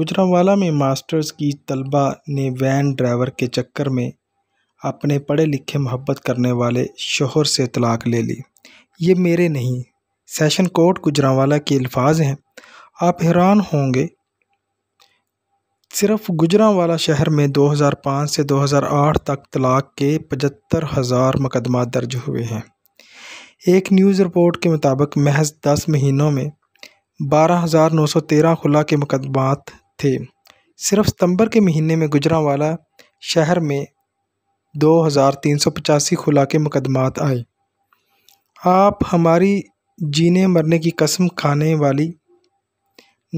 گجرانوالہ میں ماسٹرز کی طلبہ نے وین ڈرائیور کے چکر میں اپنے پڑھے لکھے محبت کرنے والے شوہر سے طلاق لے لی یہ میرے نہیں سیشن کورٹ گجرانوالہ کے الفاظ ہیں آپ حیران ہوں گے صرف گجرانوالہ شہر میں دو ہزار پانچ سے دو ہزار آٹھ تک طلاق کے پچہتر ہزار مقدمات درج ہوئے ہیں ایک نیوز رپورٹ کے مطابق محض دس مہینوں میں بارہ ہزار نو سو تیرہ خلا کے مقدمات تھے صرف ستمبر کے مہینے میں گجراں والا شہر میں دو ہزار تین سو پچاسی خلا کے مقدمات آئے آپ ہماری جینے مرنے کی قسم کھانے والی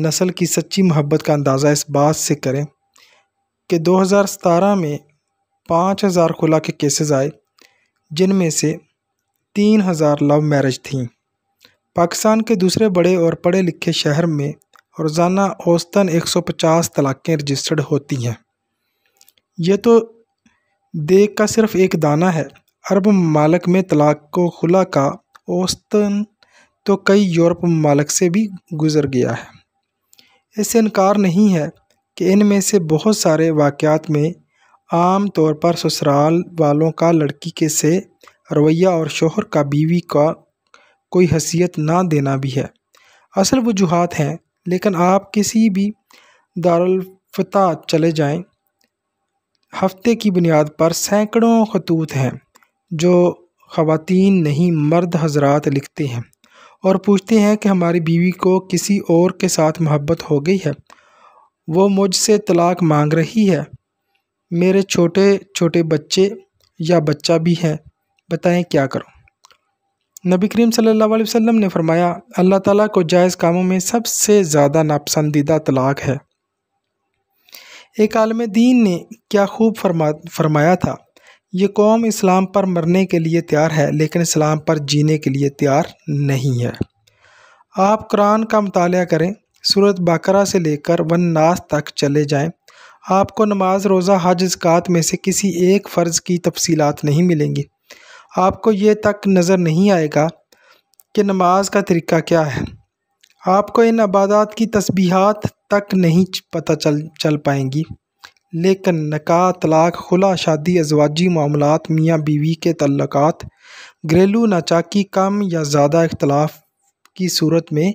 نسل کی سچی محبت کا اندازہ اس بات سے کریں کہ دو ہزار ستارہ میں پانچ ہزار خلا کے کیسز آئے جن میں سے تین ہزار لو میرج تھیں پاکستان کے دوسرے بڑے اور پڑھے لکھے شہر میں روزانہ اوستن ایک سو پچاس طلاقیں رجسٹرڈ ہوتی ہیں یہ تو دیگ کا صرف ایک دانہ ہے عرب ممالک میں طلاق کو خلا کا اوستن تو کئی یورپ ممالک سے بھی گزر گیا ہے اس سے انکار نہیں ہے کہ ان میں سے بہت سارے واقعات میں عام طور پر سسرال والوں کا لڑکی کے سے رویہ اور شوہر کا بیوی کا کوئی حیثیت نہ دینا بھی ہے اصل وجوہات ہیں لیکن آپ کسی بھی دارالفتح چلے جائیں ہفتے کی بنیاد پر سینکڑوں خطوط ہیں جو خواتین نہیں مرد حضرات لکھتے ہیں اور پوچھتے ہیں کہ ہماری بیوی کو کسی اور کے ساتھ محبت ہو گئی ہے وہ مجھ سے طلاق مانگ رہی ہے میرے چھوٹے چھوٹے بچے یا بچہ بھی ہیں بتائیں کیا کروں نبی کریم صلی اللہ علیہ وسلم نے فرمایا اللہ تعالیٰ کو جائز کاموں میں سب سے زیادہ ناپسندیدہ طلاق ہے ایک عالم دین نے کیا خوب فرما فرمایا تھا یہ قوم اسلام پر مرنے کے لیے تیار ہے لیکن اسلام پر جینے کے لیے تیار نہیں ہے آپ قرآن کا مطالعہ کریں صورت باقرہ سے لے کر ون ناس تک چلے جائیں آپ کو نماز روزہ حج زکات میں سے کسی ایک فرض کی تفصیلات نہیں ملیں گی آپ کو یہ تک نظر نہیں آئے گا کہ نماز کا طریقہ کیا ہے آپ کو ان عبادات کی تسبیحات تک نہیں پتہ چل چل پائیں گی لیکن نکاح طلاق خلا شادی ازواجی معاملات میاں بیوی کے تعلقات گھریلو ناچاکی کم یا زیادہ اختلاف کی صورت میں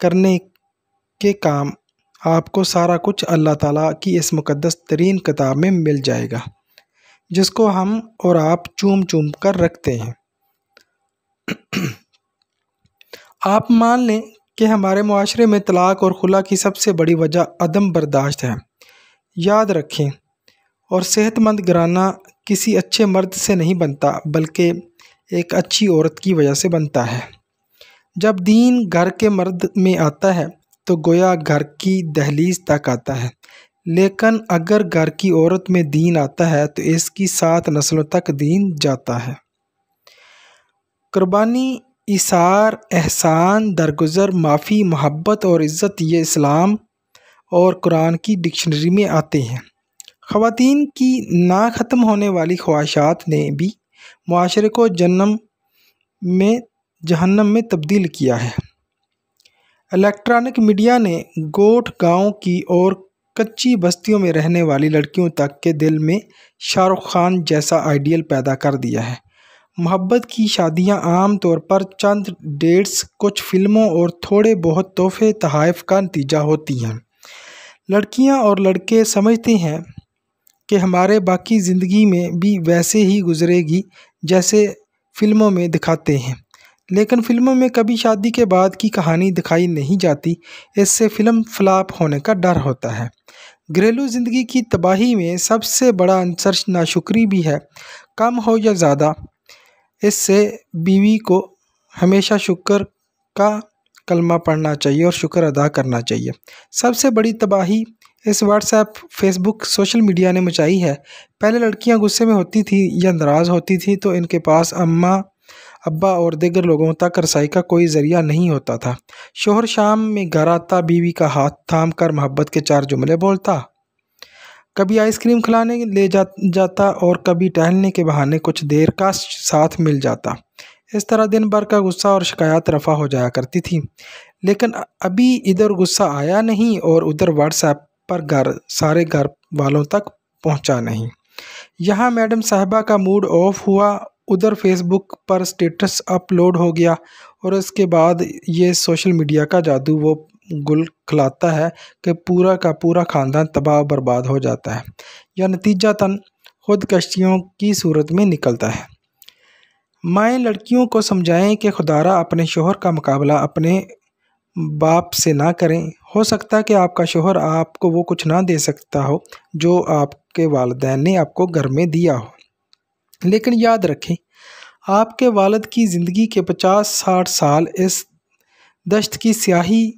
کرنے کے کام آپ کو سارا کچھ اللہ تعالیٰ کی اس مقدس ترین کتاب میں مل جائے گا جس کو ہم اور آپ چوم چوم کر رکھتے ہیں آپ مان لیں کہ ہمارے معاشرے میں طلاق اور خلا کی سب سے بڑی وجہ عدم برداشت ہے یاد رکھیں اور صحت مند گرانہ کسی اچھے مرد سے نہیں بنتا بلکہ ایک اچھی عورت کی وجہ سے بنتا ہے جب دین گھر کے مرد میں آتا ہے تو گویا گھر کی دہلیز تک آتا ہے لیکن اگر گھر کی عورت میں دین آتا ہے تو اس کی سات نسلوں تک دین جاتا ہے قربانی اثار احسان درگزر معافی محبت اور عزت یہ اسلام اور قرآن کی ڈکشنری میں آتے ہیں خواتین کی نا ختم ہونے والی خواہشات نے بھی معاشرے کو جنم میں جہنم میں تبدیل کیا ہے الیکٹرانک میڈیا نے گوٹ گاؤں کی اور کچی بستیوں میں رہنے والی لڑکیوں تک کے دل میں شاہ رخ خان جیسا آئیڈیل پیدا کر دیا ہے محبت کی شادیاں عام طور پر چند ڈیٹس کچھ فلموں اور تھوڑے بہت تحفے تحائف کا نتیجہ ہوتی ہیں لڑکیاں اور لڑکے سمجھتے ہیں کہ ہمارے باقی زندگی میں بھی ویسے ہی گزرے گی جیسے فلموں میں دکھاتے ہیں لیکن فلموں میں کبھی شادی کے بعد کی کہانی دکھائی نہیں جاتی اس سے فلم فلاپ ہونے کا ڈر ہوتا ہے گھریلو زندگی کی تباہی میں سب سے بڑا انصر ناشکری بھی ہے کم ہو یا زیادہ اس سے بیوی کو ہمیشہ شکر کا کلمہ پڑھنا چاہیے اور شکر ادا کرنا چاہیے سب سے بڑی تباہی اس WhatsApp Facebook social media نے مچائی ہے پہلے لڑکیاں غصے میں ہوتی تھیں یا ناراض ہوتی تھیں تو ان کے پاس اماں ابا اور دیگر لوگوں تک رسائی کا کوئی ذریعہ نہیں ہوتا تھا شوہر شام میں گھر آتا بیوی کا ہاتھ تھام کر محبت کے چار جملے بولتا کبھی آئس کریم کھلانے لے جاتا اور کبھی ٹہلنے کے بہانے کچھ دیر کا ساتھ مل جاتا اس طرح دن بھر کا غصہ اور شکایات رفع ہو جایا کرتی تھی لیکن ابھی ادھر غصہ آیا نہیں اور ادھر واٹس ایپ پر گھر سارے گھر والوں تک پہنچا نہیں یہاں میڈم صاحبہ کا موڈ آف ہوا ادھر فیس بک پر اسٹیٹس اپلوڈ ہو گیا اور اس کے بعد یہ سوشل میڈیا کا جادو وہ گل کھلاتا ہے کہ پورا کا پورا خاندان تباہ و برباد ہو جاتا ہے یا نتیجہ تن خود کشتیوں کی صورت میں نکلتا ہے مائیں لڑکیوں کو سمجھائیں کہ خدارہ اپنے شوہر کا مقابلہ اپنے باپ سے نہ کریں ہو سکتا ہے کہ آپ کا شوہر آپ کو وہ کچھ نہ دے سکتا ہو جو آپ کے والدین نے آپ کو گھر میں دیا ہو لیکن یاد رکھیں آپ کے والد کی زندگی کے پچاس ساٹھ سال اس دشت کی سیاہی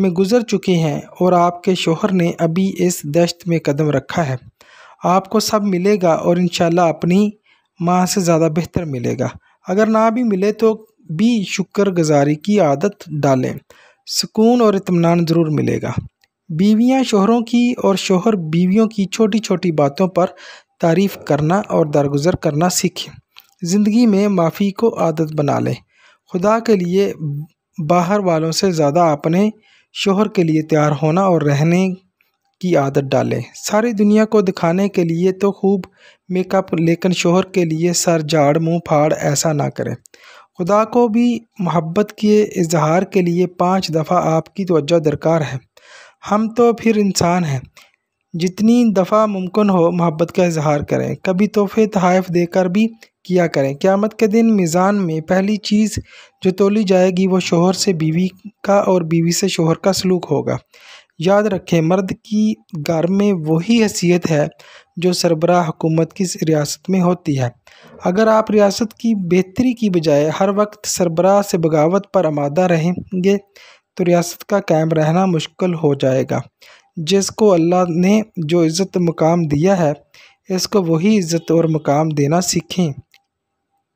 میں گزر چکے ہیں اور آپ کے شوہر نے ابھی اس دشت میں قدم رکھا ہے آپ کو سب ملے گا اور انشاءاللہ اپنی ماں سے زیادہ بہتر ملے گا اگر نہ بھی ملے تو بھی شکر گزاری کی عادت ڈالیں سکون اور اطمینان ضرور ملے گا بیویاں شوہروں کی اور شوہر بیویوں کی چھوٹی چھوٹی باتوں پر تعریف کرنا اور درگزر کرنا سیکھیں زندگی میں معافی کو عادت بنا لیں خدا کے لیے باہر والوں سے زیادہ اپنے شوہر کے لیے تیار ہونا اور رہنے کی عادت ڈالیں ساری دنیا کو دکھانے کے لیے تو خوب میک اپ لیکن شوہر کے لیے سر جھاڑ منہ پھاڑ ایسا نہ کریں خدا کو بھی محبت کے اظہار کے لیے پانچ دفعہ آپ کی توجہ درکار ہے ہم تو پھر انسان ہیں جتنی دفعہ ممکن ہو محبت کا اظہار کریں کبھی تحفے تحائف دے کر بھی کیا کریں قیامت کے دن میزان میں پہلی چیز جو تولی جائے گی وہ شوہر سے بیوی کا اور بیوی سے شوہر کا سلوک ہوگا یاد رکھیں مرد کی گھر میں وہی حیثیت ہے جو سربراہ حکومت کی ریاست میں ہوتی ہے اگر آپ ریاست کی بہتری کی بجائے ہر وقت سربراہ سے بغاوت پر آمادہ رہیں گے تو ریاست کا قائم رہنا مشکل ہو جائے گا جس کو اللہ نے جو عزت مقام دیا ہے اس کو وہی عزت اور مقام دینا سیکھیں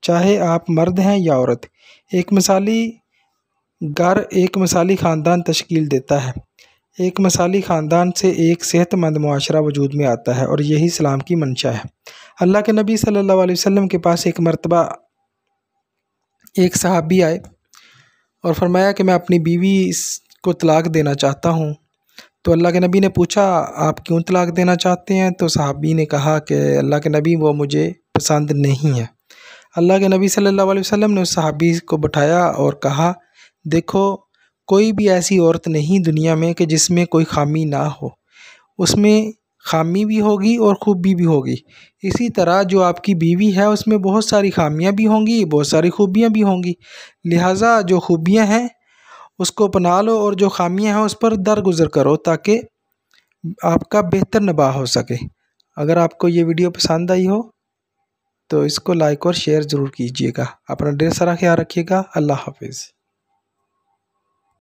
چاہے آپ مرد ہیں یا عورت ایک مثالی گھر ایک مثالی خاندان تشکیل دیتا ہے ایک مثالی خاندان سے ایک صحت مند معاشرہ وجود میں آتا ہے اور یہی اسلام کی منشا ہے اللہ کے نبی صلی اللہ علیہ وسلم کے پاس ایک مرتبہ ایک صحابی آئے اور فرمایا کہ میں اپنی بیوی اس کو طلاق دینا چاہتا ہوں تو اللہ کے نبی نے پوچھا آپ کیوں طلاق دینا چاہتے ہیں تو صحابی نے کہا کہ اللہ کے نبی وہ مجھے پسند نہیں ہے اللہ کے نبی صلی اللہ علیہ وسلم نے اس صحابی کو بٹھایا اور کہا دیکھو کوئی بھی ایسی عورت نہیں دنیا میں کہ جس میں کوئی خامی نہ ہو اس میں خامی بھی ہوگی اور خوبی بھی ہوگی اسی طرح جو آپ کی بیوی ہے اس میں بہت ساری خامیاں بھی ہوں گی بہت ساری خوبیاں بھی ہوں گی لہٰذا جو خوبیاں ہیں اس کو اپنا لو اور جو خامیاں ہیں اس پر درگزر کرو تاکہ آپ کا بہتر نباہ ہو سکے اگر آپ کو یہ ویڈیو پسند آئی ہو تو اس کو لائک اور شیئر ضرور کیجیے گا اپنا ڈریس سارا خیال رکھیے گا اللہ حافظ